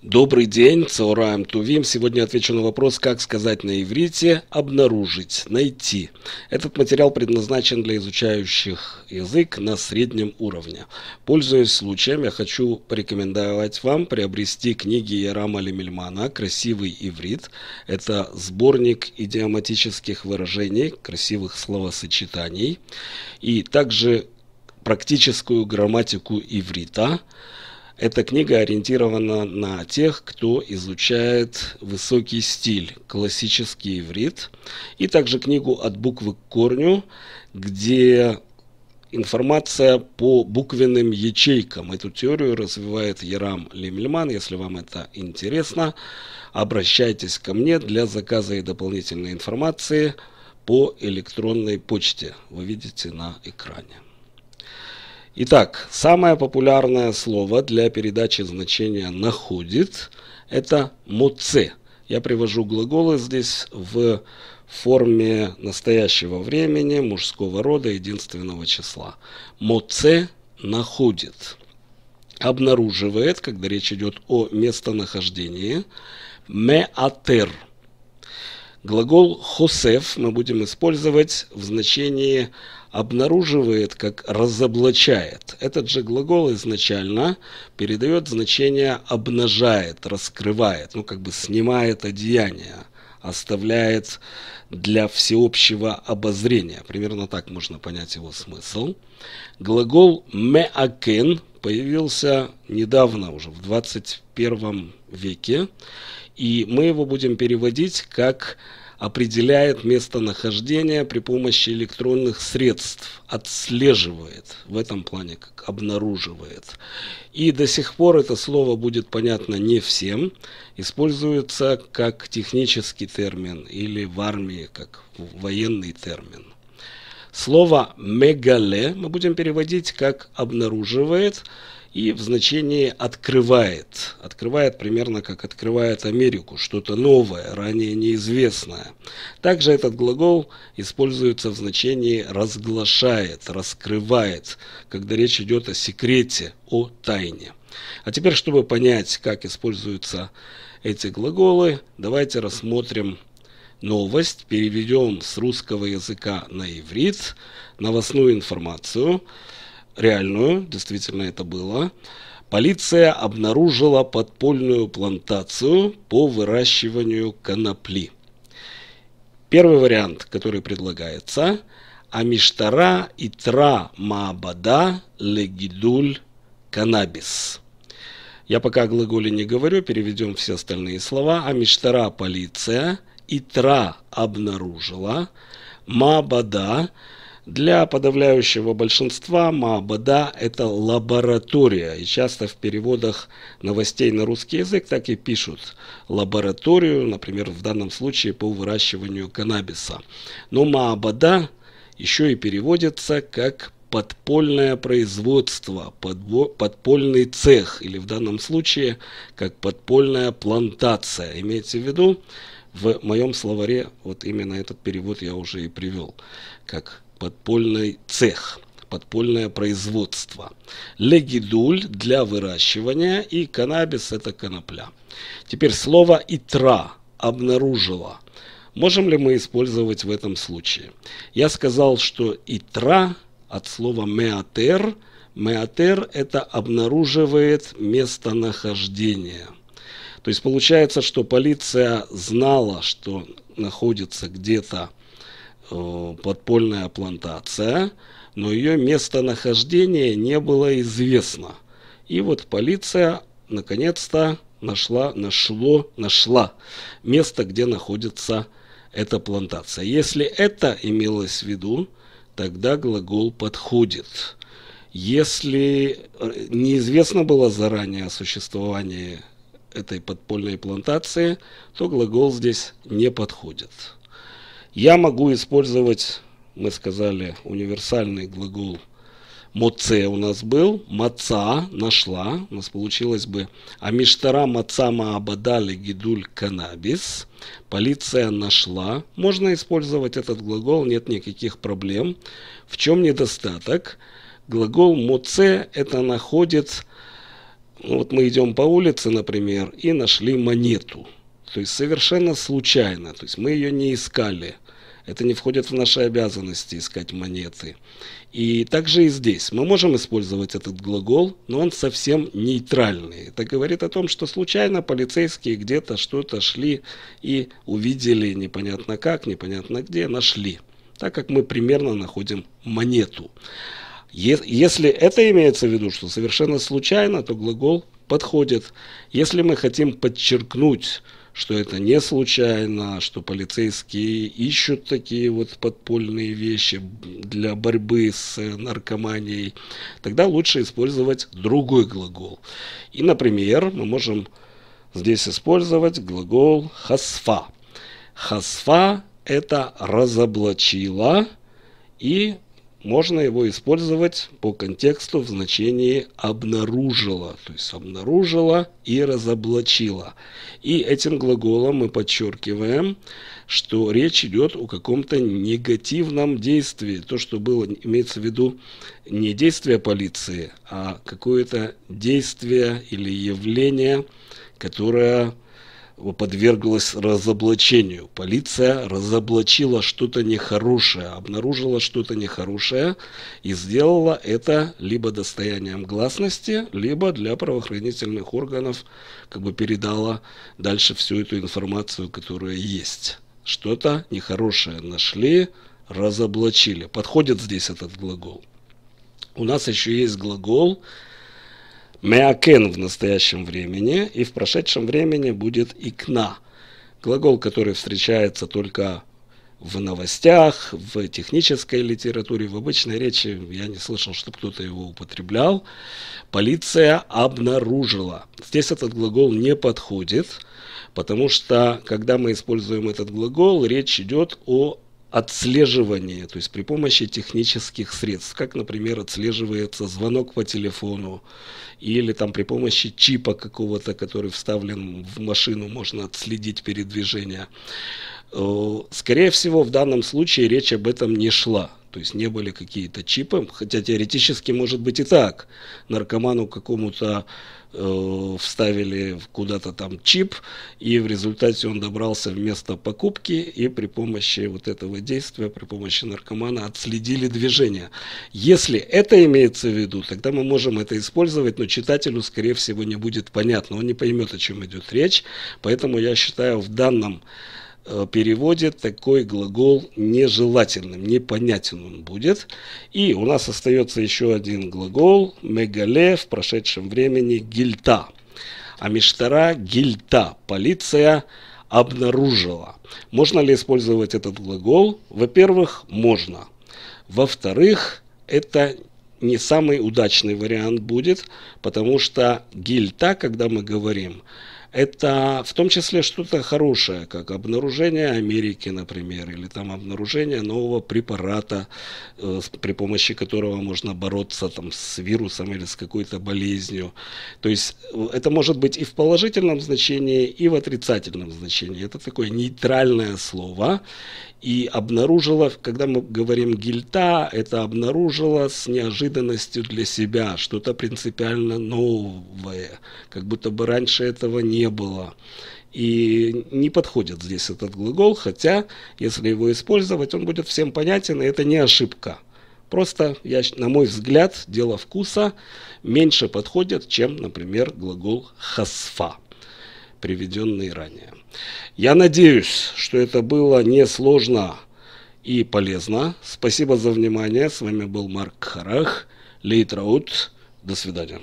Добрый день, Цаораем Тувим. Сегодня отвечу на вопрос, как сказать на иврите «обнаружить», «найти». Этот материал предназначен для изучающих язык на среднем уровне. Пользуясь случаем, я хочу порекомендовать вам приобрести книги Ярама Лемельмана «Красивый иврит». Это сборник идиоматических выражений, красивых словосочетаний, и также практическую грамматику иврита – эта книга ориентирована на тех, кто изучает высокий стиль, классический иврит, и также книгу «От буквы к корню», где информация по буквенным ячейкам. Эту теорию развивает Ярам Лемельман. Если вам это интересно, обращайтесь ко мне для заказа и дополнительной информации по электронной почте. Вы видите на экране. Итак, самое популярное слово для передачи значения «находит» – это «моце». Я привожу глаголы здесь в форме настоящего времени, мужского рода, единственного числа. «Моце» – «находит». Обнаруживает, когда речь идет о местонахождении, «меатер». Глагол «хосеф» мы будем использовать в значении обнаруживает как разоблачает. Этот же глагол изначально передает значение обнажает, раскрывает, ну как бы снимает одеяние, оставляет для всеобщего обозрения. Примерно так можно понять его смысл. Глагол меакен появился недавно, уже в 21 веке, и мы его будем переводить как определяет местонахождение при помощи электронных средств, отслеживает, в этом плане как обнаруживает. И до сих пор это слово будет понятно не всем, используется как технический термин или в армии как военный термин. Слово «мегале» мы будем переводить как «обнаруживает», и в значении открывает. Открывает примерно как открывает Америку, что-то новое, ранее неизвестное. Также этот глагол используется в значении разглашает, раскрывает, когда речь идет о секрете, о тайне. А теперь, чтобы понять, как используются эти глаголы, давайте рассмотрим новость, переведем с русского языка на иврит, новостную информацию реальную, действительно это было, полиция обнаружила подпольную плантацию по выращиванию конопли. Первый вариант, который предлагается, Амиштара Итра Маабада Легидуль Канабис. Я пока о глаголе не говорю, переведем все остальные слова. Амиштара – полиция, Итра – обнаружила, маабада для подавляющего большинства Маабада – это лаборатория, и часто в переводах новостей на русский язык так и пишут лабораторию, например, в данном случае по выращиванию каннабиса. Но Маабада еще и переводится как подпольное производство, подпольный цех, или в данном случае как подпольная плантация. Имейте в виду, в моем словаре вот именно этот перевод я уже и привел, как подпольный цех подпольное производство. Легидуль для выращивания и каннабис это конопля. Теперь слово итра обнаружила. Можем ли мы использовать в этом случае? Я сказал, что итра от слова меатер. Меатер это обнаруживает местонахождение. То есть получается, что полиция знала, что находится где-то Э, подпольная плантация, но ее местонахождение не было известно. И вот полиция наконец-то нашла, нашло, нашла место, где находится эта плантация. Если это имелось в виду, тогда глагол подходит. Если э, неизвестно было заранее о существовании этой подпольной плантации, то глагол здесь не подходит. Я могу использовать, мы сказали, универсальный глагол Моце у нас был, маца нашла, у нас получилось бы Амиштара маца маабадали гидуль канабис, полиция нашла. Можно использовать этот глагол, нет никаких проблем. В чем недостаток? Глагол моце это находит, ну вот мы идем по улице, например, и нашли монету. То есть совершенно случайно, то есть мы ее не искали. Это не входит в наши обязанности искать монеты. И также и здесь. Мы можем использовать этот глагол, но он совсем нейтральный. Это говорит о том, что случайно полицейские где-то что-то шли и увидели непонятно как, непонятно где, нашли. Так как мы примерно находим монету. Если это имеется в виду, что совершенно случайно, то глагол подходит. Если мы хотим подчеркнуть что это не случайно, что полицейские ищут такие вот подпольные вещи для борьбы с э, наркоманией, тогда лучше использовать другой глагол. И, например, мы можем здесь использовать глагол «хасфа». «Хасфа» – это «разоблачила» и можно его использовать по контексту в значении «обнаружила», то есть «обнаружила» и «разоблачила». И этим глаголом мы подчеркиваем, что речь идет о каком-то негативном действии. То, что было, имеется в виду не действие полиции, а какое-то действие или явление, которое подверглась разоблачению. Полиция разоблачила что-то нехорошее, обнаружила что-то нехорошее и сделала это либо достоянием гласности, либо для правоохранительных органов как бы передала дальше всю эту информацию, которая есть. Что-то нехорошее нашли, разоблачили. Подходит здесь этот глагол. У нас еще есть глагол Меакен в настоящем времени и в прошедшем времени будет икна. Глагол, который встречается только в новостях, в технической литературе, в обычной речи я не слышал, чтобы кто-то его употреблял. Полиция обнаружила. Здесь этот глагол не подходит, потому что когда мы используем этот глагол, речь идет о отслеживание, то есть при помощи технических средств, как, например, отслеживается звонок по телефону, или там при помощи чипа какого-то, который вставлен в машину, можно отследить передвижение. Э, скорее всего, в данном случае речь об этом не шла. То есть не были какие-то чипы, хотя теоретически может быть и так. Наркоману какому-то э, вставили куда-то там чип, и в результате он добрался в место покупки, и при помощи вот этого действия, при помощи наркомана отследили движение. Если это имеется в виду, тогда мы можем это использовать, но читателю, скорее всего, не будет понятно, он не поймет, о чем идет речь. Поэтому я считаю в данном Э, переводит такой глагол нежелательным, непонятен он будет. И у нас остается еще один глагол мегале в прошедшем времени гильта. А миштара гильта, полиция обнаружила. Можно ли использовать этот глагол? Во-первых, можно. Во-вторых, это не самый удачный вариант будет, потому что гильта, когда мы говорим, это в том числе что-то хорошее, как обнаружение Америки, например, или там обнаружение нового препарата, э, при помощи которого можно бороться там с вирусом или с какой-то болезнью. То есть э, это может быть и в положительном значении, и в отрицательном значении. Это такое нейтральное слово. И обнаружила, когда мы говорим гильта, это обнаружила с неожиданностью для себя что-то принципиально новое, как будто бы раньше этого не не было. И не подходит здесь этот глагол, хотя, если его использовать, он будет всем понятен, и это не ошибка. Просто, я, на мой взгляд, дело вкуса меньше подходит, чем, например, глагол «хасфа», приведенный ранее. Я надеюсь, что это было несложно и полезно. Спасибо за внимание. С вами был Марк Харах. Лейтраут. До свидания.